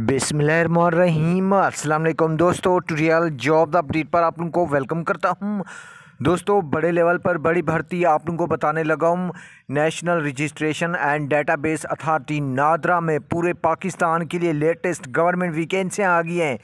अस्सलाम अल्लाम दोस्तों ट्यूटोरियल जॉब अपडेट पर आप लोगों को वेलकम करता हूं दोस्तों बड़े लेवल पर बड़ी भर्ती आप लोगों को बताने लगा हूं national registration and database authority NADRA में पूरे पाकिस्तान के लिए लेटेस्ट गवर्नमेंट वैकेंसियां आ गई हैं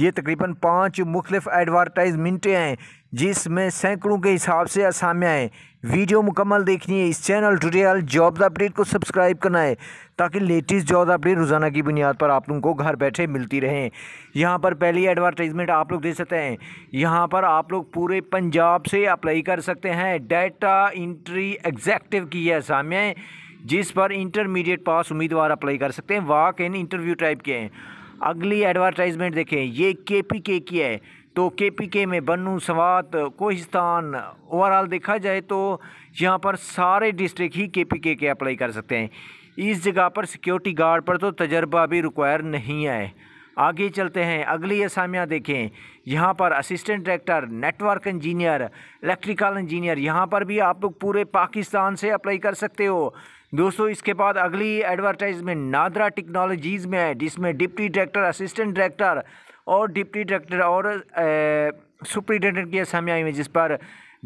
ये तकरीबन पाँच मुख्तफ एडवरटाइजमेंटें हैं जिसमें सैकड़ों के हिसाब से असामियाँ हैं वीडियो मुकम्मल देखनी है इस चैनल टूटियाल जॉब अपडेट को सब्सक्राइब करना है ताकि लेटेस्ट जॉब अपडेट रोज़ाना की बुनियाद पर आप लोगों को घर बैठे मिलती रहें यहाँ पर पहली एडवर्टाइजमेंट आप लोग दे सकते हैं यहाँ पर आप लोग पूरे पंजाब से अप्लाई कर सकते हैं डाटा इंट्री एग्जैक्टिव की है असामियाँ जिस पर इंटरमीडिएट पास उम्मीदवार अप्लाई कर सकते हैं वाक इन इंटरव्यू टाइप के हैं अगली एडवर्टाइजमेंट देखें ये के पी के की है तो के पी के में बनू सवात कोहिस्तान ओवरऑल देखा जाए तो यहाँ पर सारे डिस्ट्रिक्ट ही के पी के के अप्लाई कर सकते हैं इस जगह पर सिक्योरिटी गार्ड पर तो तजर्बा भी रिक्वायर नहीं है आगे चलते हैं अगली असामियाँ देखें यहाँ पर assistant director network engineer electrical engineer यहाँ पर भी आप लोग पूरे पाकिस्तान से अप्लाई कर सकते हो दोस्तों इसके बाद अगली एडवर्टाइजमेंट नादरा टेक्नोलॉजीज़ में है जिसमें डिप्टी डायरेक्टर असिस्टेंट डायरेक्टर और डिप्टी डायरेक्टर और सुप्रिटेंडेंट की असामियाँ हुई जिस पर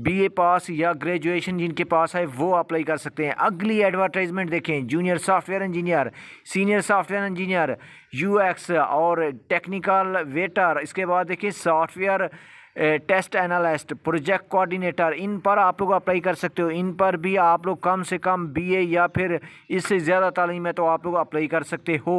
बीए पास या ग्रेजुएशन जिनके पास है वो अप्लाई कर सकते हैं अगली एडवर्टाइजमेंट देखें junior software engineer senior software engineer UX और टेक्निकल वेटर इसके बाद देखिए software test analyst project coordinator इन पर आप लोग अप्लाई कर सकते हो इन पर भी आप लोग कम से कम बीए या फिर इससे ज़्यादा तालीम है तो आप लोग अप्लाई कर सकते हो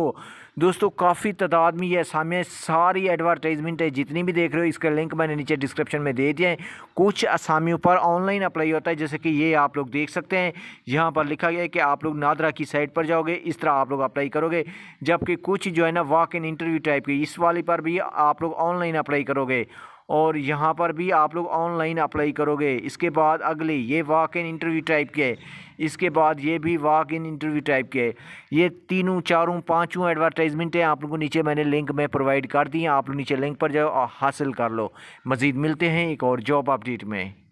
दोस्तों काफ़ी तादाद में ये सामने सारी एडवर्टाइजमेंट है जितनी भी देख रहे हो इसका लिंक मैंने नीचे डिस्क्रिप्शन में दे दिया है कुछ असामियों पर ऑनलाइन अप्लाई होता है जैसे कि ये आप लोग देख सकते हैं यहाँ पर लिखा गया है कि आप लोग नादरा की साइट पर जाओगे इस तरह आप लोग अप्लाई करोगे जबकि कुछ जो है ना वॉक इन इंटरव्यू टाइप की इस वाली पर भी आप लोग ऑनलाइन अप्लाई करोगे और यहाँ पर भी आप लोग ऑनलाइन अप्लाई करोगे इसके बाद अगले ये वाक इन इंटरव्यू टाइप के इसके बाद ये भी वाक इन इंटरव्यू टाइप के ये तीनों चारों पांचों एडवर्टाइजमेंट हैं आप लोगों को नीचे मैंने लिंक में प्रोवाइड कर दी है आप लोग नीचे लिंक पर जाओ और हासिल कर लो मज़ीद मिलते हैं एक और जॉब अपडेट में